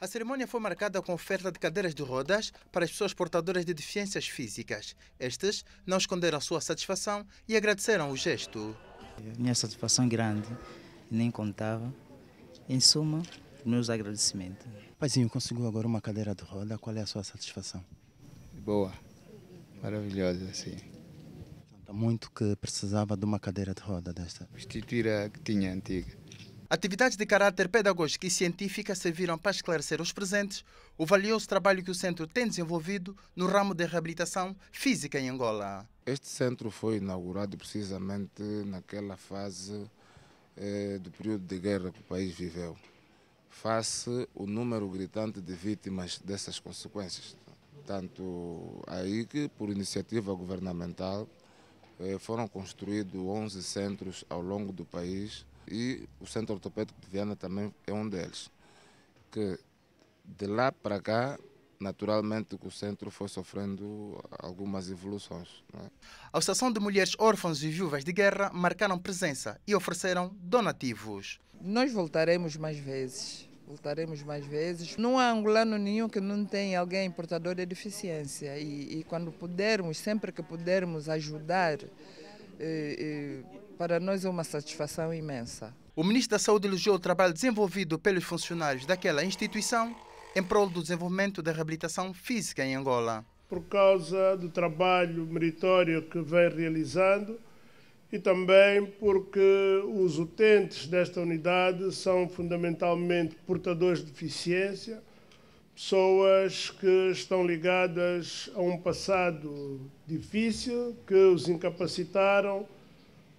A cerimônia foi marcada com oferta de cadeiras de rodas para as pessoas portadoras de deficiências físicas. Estes não esconderam a sua satisfação e agradeceram o gesto. Minha satisfação é grande, nem contava. Em suma, meus agradecimentos. Paizinho, conseguiu agora uma cadeira de roda, qual é a sua satisfação? Boa, maravilhosa, sim. Muito que precisava de uma cadeira de roda desta. Restituir a que tinha antiga. Atividades de caráter pedagógico e científica serviram para esclarecer aos presentes o valioso trabalho que o centro tem desenvolvido no ramo de reabilitação física em Angola. Este centro foi inaugurado precisamente naquela fase eh, do período de guerra que o país viveu, face o número gritante de vítimas dessas consequências. Tanto aí que, por iniciativa governamental, eh, foram construídos 11 centros ao longo do país e o Centro Ortopédico de Viana também é um deles. Que de lá para cá, naturalmente o centro foi sofrendo algumas evoluções. Né? A Associação de Mulheres Órfãs e Viúvas de Guerra marcaram presença e ofereceram donativos. Nós voltaremos mais vezes voltaremos mais vezes. Não há angolano nenhum que não tenha alguém portador de deficiência e, e quando pudermos, sempre que pudermos ajudar eh, eh, para nós é uma satisfação imensa. O Ministro da Saúde elogiou o trabalho desenvolvido pelos funcionários daquela instituição em prol do desenvolvimento da reabilitação física em Angola. Por causa do trabalho meritório que vem realizando e também porque os utentes desta unidade são fundamentalmente portadores de deficiência pessoas que estão ligadas a um passado difícil que os incapacitaram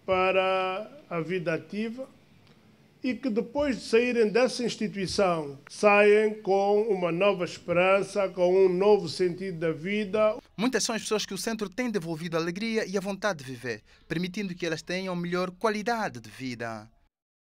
para a vida ativa e que depois de saírem dessa instituição saem com uma nova esperança, com um novo sentido da vida. Muitas são as pessoas que o centro tem devolvido a alegria e a vontade de viver, permitindo que elas tenham melhor qualidade de vida.